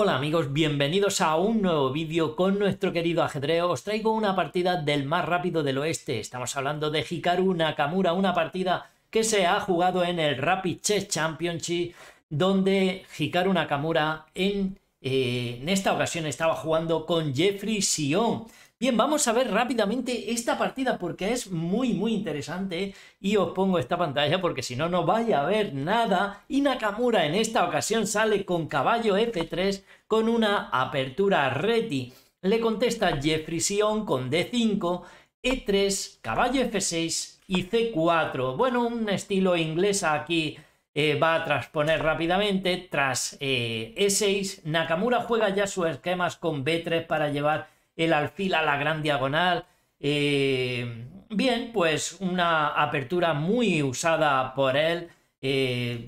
Hola amigos, bienvenidos a un nuevo vídeo con nuestro querido ajedreo. Os traigo una partida del más rápido del oeste. Estamos hablando de Hikaru Nakamura, una partida que se ha jugado en el Rapid Chess Championship, donde Hikaru Nakamura en, eh, en esta ocasión estaba jugando con Jeffrey Sion. Bien, vamos a ver rápidamente esta partida porque es muy muy interesante y os pongo esta pantalla porque si no no vaya a ver nada y Nakamura en esta ocasión sale con caballo F3 con una apertura reti. Le contesta Jeffrey Sion con D5, E3, caballo F6 y C4. Bueno, un estilo inglesa aquí eh, va a transponer rápidamente. Tras E6, eh, e Nakamura juega ya sus esquemas con B3 para llevar el alfil a la gran diagonal. Eh, bien, pues una apertura muy usada por él. Eh,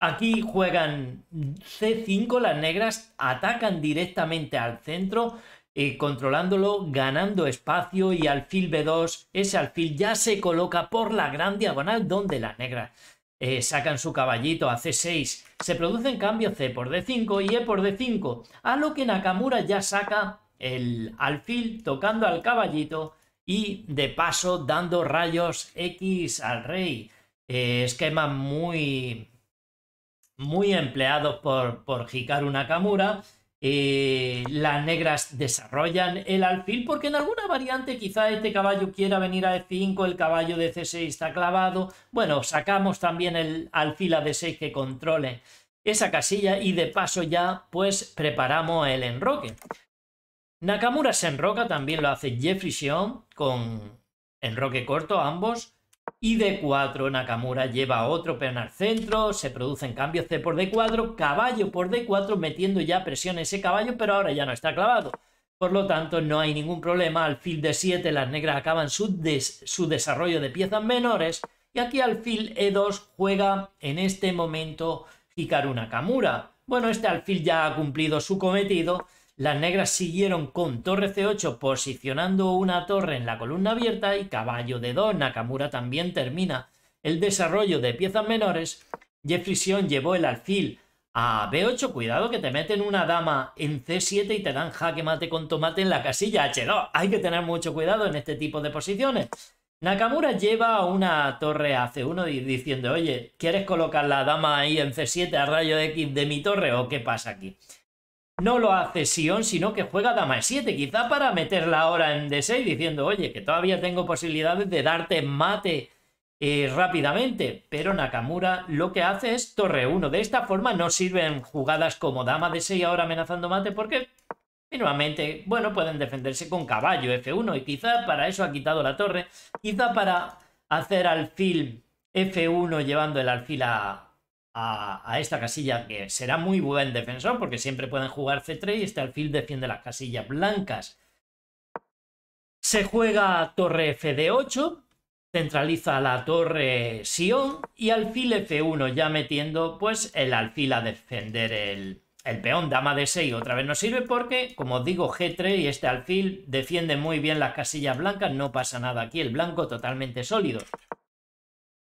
aquí juegan C5, las negras atacan directamente al centro, eh, controlándolo, ganando espacio y alfil B2, ese alfil ya se coloca por la gran diagonal donde las negras sacan su caballito a C6. Se producen cambios C por D5 y E por D5, a lo que Nakamura ya saca el alfil tocando al caballito y de paso dando rayos X al rey. Eh, esquema muy, muy empleado por, por Hikaru Nakamura. Eh, las negras desarrollan el alfil porque en alguna variante quizá este caballo quiera venir a E5, el caballo de C6 está clavado. Bueno, sacamos también el alfil a D6 que controle esa casilla y de paso ya pues preparamos el enroque. Nakamura se enroca, también lo hace Jeffrey Sion con enroque corto, ambos. Y D4, Nakamura lleva otro peón al centro, se producen cambios C por D4, caballo por D4, metiendo ya presión ese caballo, pero ahora ya no está clavado. Por lo tanto, no hay ningún problema. Alfil D7, las negras acaban su, su desarrollo de piezas menores. Y aquí alfil E2 juega en este momento Hikaru Nakamura. Bueno, este alfil ya ha cumplido su cometido las negras siguieron con torre C8 posicionando una torre en la columna abierta y caballo de 2 Nakamura también termina el desarrollo de piezas menores. Jeffrey Sion llevó el alfil a B8. Cuidado que te meten una dama en C7 y te dan jaque mate con tomate en la casilla H2. Hay que tener mucho cuidado en este tipo de posiciones. Nakamura lleva una torre a C1 diciendo, oye, ¿quieres colocar la dama ahí en C7 a rayo X de mi torre o qué pasa aquí? no lo hace Sion, sino que juega dama 7, quizá para meterla ahora en D6 diciendo, oye, que todavía tengo posibilidades de darte mate eh, rápidamente, pero Nakamura lo que hace es torre 1. De esta forma no sirven jugadas como dama D6 ahora amenazando mate porque nuevamente, bueno, pueden defenderse con caballo F1 y quizá para eso ha quitado la torre, quizá para hacer alfil F1 llevando el alfil a, a, esta casilla que será muy buen defensor porque siempre pueden jugar C3 y este alfil defiende las casillas blancas. Se juega torre Fd8, centraliza la torre Sion y alfil F1 ya metiendo pues el alfil a defender el, peón dama de 6 otra vez no sirve porque, como digo, G3 y este alfil defiende muy bien las casillas blancas, no pasa nada aquí, el blanco totalmente sólido.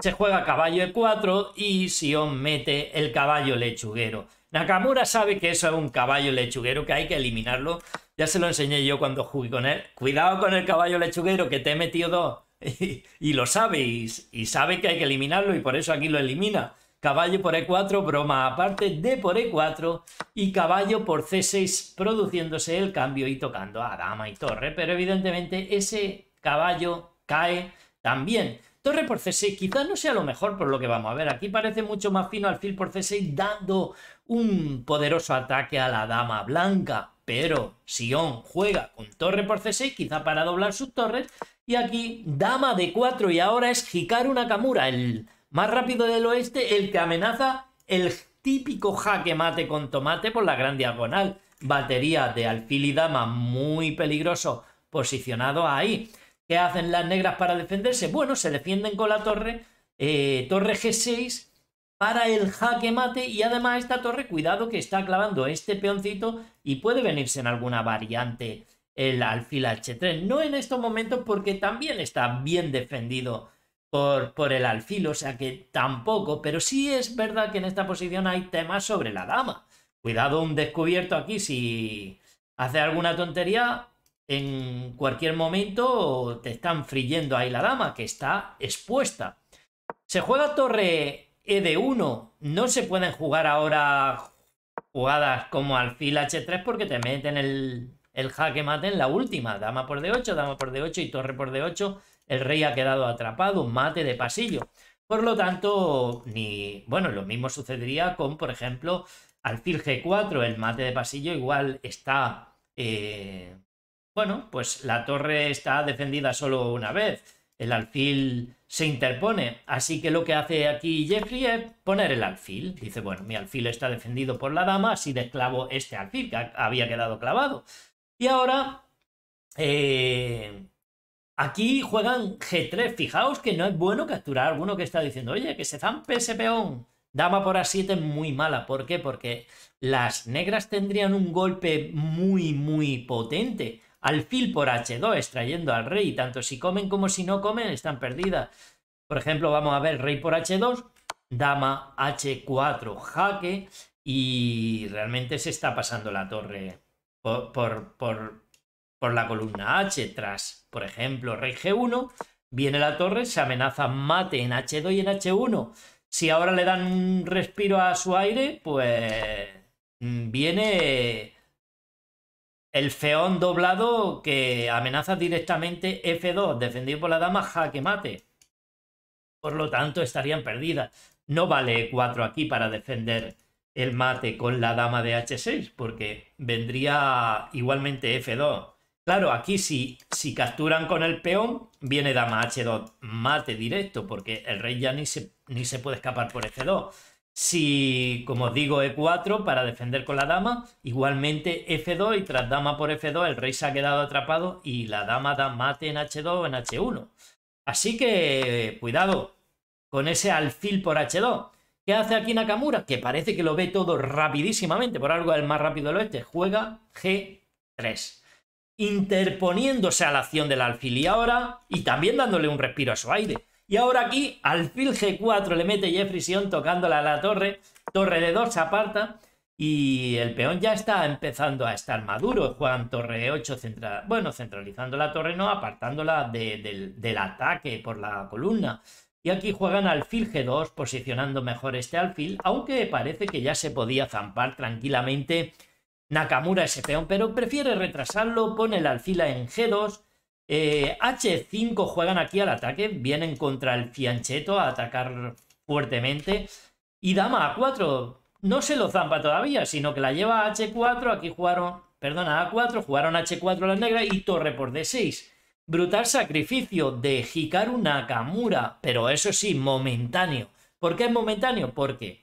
Se juega caballo e4 y Sion mete el caballo lechuguero. Nakamura sabe que eso es un caballo lechuguero, que hay que eliminarlo. Ya se lo enseñé yo cuando jugué con él. Cuidado con el caballo lechuguero, que te he metido dos. Y, lo sabéis y, y sabe que hay que eliminarlo, y por eso aquí lo elimina. Caballo por E4, broma aparte, D por E4 y caballo por C6, produciéndose el cambio y tocando a dama y torre. Pero evidentemente ese caballo cae también. Torre por C6 quizás no sea lo mejor por lo que vamos a ver. Aquí parece mucho más fino alfil por C6 dando un poderoso ataque a la dama blanca. Pero Sion juega con torre por C6 quizá para doblar sus torres. Y aquí dama de 4 y ahora es una Nakamura, el más rápido del oeste, el que amenaza el típico jaque mate con tomate por la gran diagonal. Batería de alfil y dama muy peligroso posicionado ahí. ¿Qué hacen las negras para defenderse? Bueno, se defienden con la torre, eh, torre G6 para el jaque mate y además esta torre, cuidado que está clavando este peoncito y puede venirse en alguna variante el alfil H3. No en estos momentos porque también está bien defendido por, por el alfil, o sea que tampoco, pero sí es verdad que en esta posición hay temas sobre la dama. Cuidado un descubierto aquí si hace alguna tontería, en cualquier momento te están friendo ahí la dama, que está expuesta. Se juega torre E de 1. No se pueden jugar ahora jugadas como alfil H3 porque te meten el, el jaque mate en la última. Dama por D8, dama por D8 y torre por D8. El rey ha quedado atrapado, mate de pasillo. Por lo tanto, ni. Bueno, lo mismo sucedería con, por ejemplo, alfil G4. El mate de pasillo igual está. Eh bueno, pues la torre está defendida solo una vez. El alfil se interpone. Así que lo que hace aquí Jeffrey es poner el alfil. Dice, bueno, mi alfil está defendido por la dama, así desclavo este alfil que había quedado clavado. Y ahora, eh, aquí juegan G3. Fijaos que no es bueno capturar a alguno que está diciendo, oye, que se zampe ese peón. Dama por A7 es muy mala. ¿Por qué? Porque las negras tendrían un golpe muy, muy potente alfil por h2, extrayendo al rey. Tanto si comen como si no comen están perdidas. Por ejemplo, vamos a ver rey por h2, dama h4, jaque. Y realmente se está pasando la torre por, por la columna h. Tras, por ejemplo, rey g1, viene la torre, se amenaza mate en h2 y en h1. Si ahora le dan un respiro a su aire, pues mm, viene el feón doblado que amenaza directamente F2, defendido por la dama jaque mate. Por lo tanto, estarían perdidas. No vale 4 aquí para defender el mate con la dama de H6, porque vendría igualmente F2. Claro, aquí si, si capturan con el peón, viene dama H2, mate directo, porque el rey ya ni ni se puede escapar por F2. Si, como os digo, E4 para defender con la dama, igualmente F2 y tras dama por F2 el rey se ha quedado atrapado y la dama da mate en H2 o en H1. Así que cuidado con ese alfil por H2. ¿Qué hace aquí Nakamura? Que parece que lo ve todo rapidísimamente, por algo el más rápido del oeste. Juega G3, interponiéndose a la acción del alfil y ahora, y también dándole un respiro a su aire. Y ahora aquí, alfil G4 le mete Jeffrey Sion tocándola a la torre. Torre de 2 se aparta. Y el peón ya está empezando a estar maduro. Juan torre 8, bueno, centralizando la torre, no, apartándola del, del ataque por la columna. Y aquí juegan alfil G2, posicionando mejor este alfil, aunque parece que ya se podía zampar tranquilamente Nakamura ese peón, pero prefiere retrasarlo, pone el alfil en G2 H5 eh, juegan aquí al ataque, vienen contra el Fiancheto a atacar fuertemente. Y dama A4 no se lo zampa todavía, sino que la lleva a H4, aquí jugaron, perdona, A4, jugaron H4 las negras y torre por D6. Brutal sacrificio de Hikaru Nakamura, pero eso sí, momentáneo. ¿Por qué es momentáneo? Porque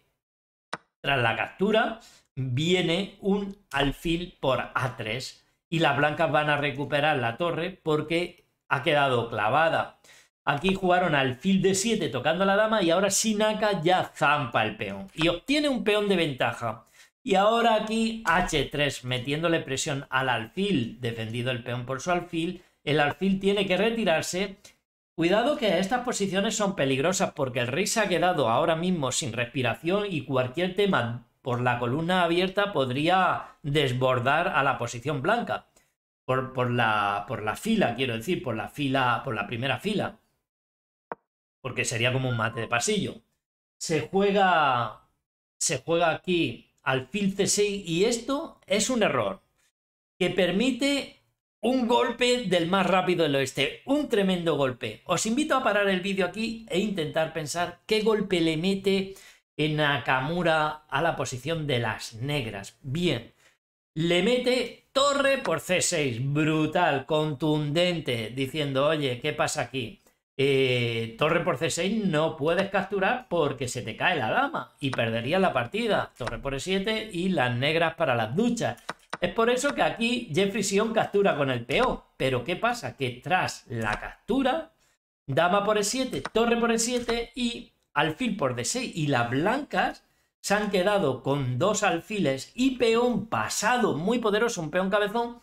tras la captura viene un alfil por A3 y las blancas van a recuperar la torre porque ha quedado clavada. Aquí jugaron alfil de 7 tocando la dama y ahora Shinaka ya zampa el peón y obtiene un peón de ventaja. Y ahora aquí H3 metiéndole presión al alfil, defendido el peón por su alfil, el alfil tiene que retirarse. Cuidado que estas posiciones son peligrosas porque el rey se ha quedado ahora mismo sin respiración y cualquier tema por la columna abierta podría desbordar a la posición blanca. Por, la, por la fila, quiero decir, por la fila, por la primera fila. Porque sería como un mate de pasillo. Se juega. Se juega aquí alfil C6 y esto es un error. Que permite un golpe del más rápido del oeste, un tremendo golpe. Os invito a parar el vídeo aquí e intentar pensar qué golpe le mete eh, Nakamura a la posición de las negras. Bien. Le mete torre por C6. Brutal, contundente, diciendo, oye, ¿qué pasa aquí? Eh, torre por C6 no puedes capturar porque se te cae la dama y perdería la partida. Torre por E7 y las negras para las duchas. Es por eso que aquí Jeffrey Sion captura con el peón. Pero ¿qué pasa? Que tras la captura, dama por E7, torre por E7 y alfil por D6 y las blancas se han quedado con dos alfiles y peón pasado muy poderoso, un peón cabezón.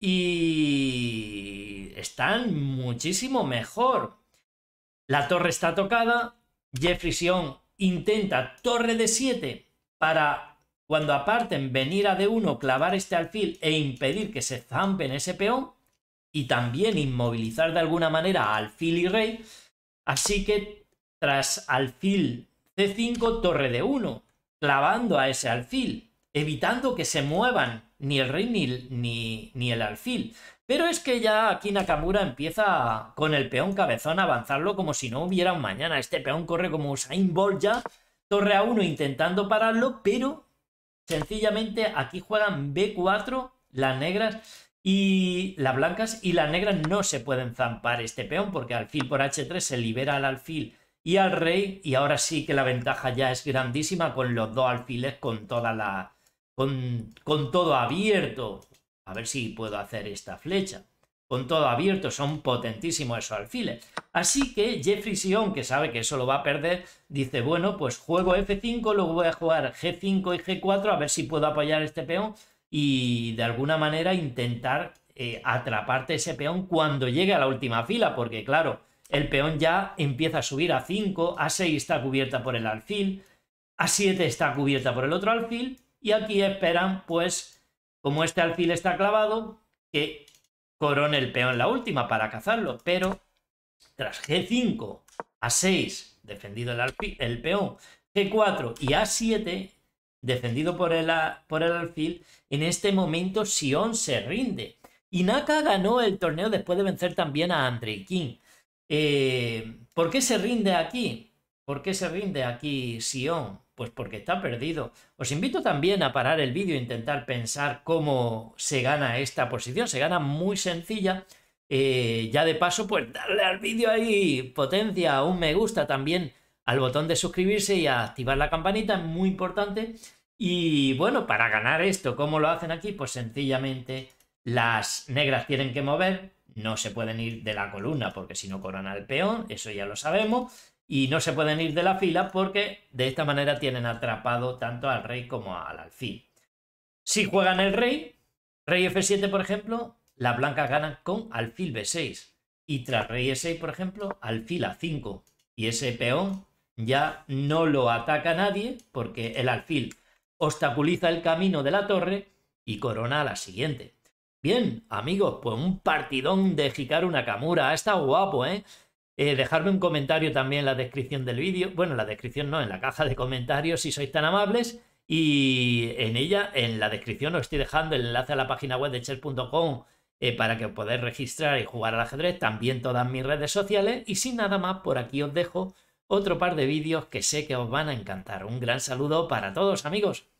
Y están muchísimo mejor. La torre está tocada. Jeffrey Sion intenta torre de 7 para cuando aparten venir a D1, clavar este alfil e impedir que se zampen ese peón. Y también inmovilizar de alguna manera alfil y rey. Así que tras alfil C5, torre de 1, clavando a ese alfil, evitando que se muevan ni el rey ni, ni, el alfil. Pero es que ya aquí Nakamura empieza con el peón cabezón a avanzarlo como si no hubiera un mañana. Este peón corre como Usain Bolt ya, torre a 1 intentando pararlo, pero sencillamente aquí juegan B4 las negras y las blancas y las negras no se pueden zampar este peón porque alfil por H3 se libera al alfil y al rey. Y ahora sí que la ventaja ya es grandísima con los dos alfiles, con toda la. Con, con todo abierto. A ver si puedo hacer esta flecha. Con todo abierto, son potentísimos esos alfiles. Así que Jeffrey Sion, que sabe que eso lo va a perder, dice, bueno, pues juego F5, luego voy a jugar G5 y G4, a ver si puedo apoyar este peón y de alguna manera intentar eh, atraparte ese peón cuando llegue a la última fila, porque claro, el peón ya empieza a subir a 5, a 6 está cubierta por el alfil, a 7 está cubierta por el otro alfil y aquí esperan pues como este alfil está clavado que corone el peón la última para cazarlo, pero tras G5 a 6 defendido el, alfil, el peón, G4 y A7 defendido por el, por el alfil, en este momento Sion se rinde. Y Naka ganó el torneo después de vencer también a Andrei King. Eh, ¿Por qué se rinde aquí? ¿Por qué se rinde aquí Sion? Pues porque está perdido. Os invito también a parar el vídeo e intentar pensar cómo se gana esta posición. Se gana muy sencilla. Eh, ya de paso, pues darle al vídeo ahí potencia, un me gusta también al botón de suscribirse y a activar la campanita, es muy importante. Y bueno, para ganar esto, ¿cómo lo hacen aquí? Pues sencillamente las negras tienen que mover no se pueden ir de la columna porque si no corona el peón, eso ya lo sabemos, y no se pueden ir de la fila porque de esta manera tienen atrapado tanto al rey como al alfil. Si juegan el rey, rey f7 por ejemplo, las blancas ganan con alfil b6 y tras rey e6 por ejemplo, alfil a5 y ese peón ya no lo ataca nadie porque el alfil obstaculiza el camino de la torre y corona a la siguiente. Bien, amigos, pues un partidón de Hikaru Nakamura. Ha estado guapo, ¿eh? eh un comentario también en la descripción del vídeo. Bueno, en la descripción no, en la caja de comentarios si sois tan amables. Y en ella, en la descripción, os estoy dejando el enlace a la página web de chess.com eh, para que os podáis registrar y jugar al ajedrez. También todas mis redes sociales. Y sin nada más, por aquí os dejo otro par de vídeos que sé que os van a encantar. Un gran saludo para todos, amigos.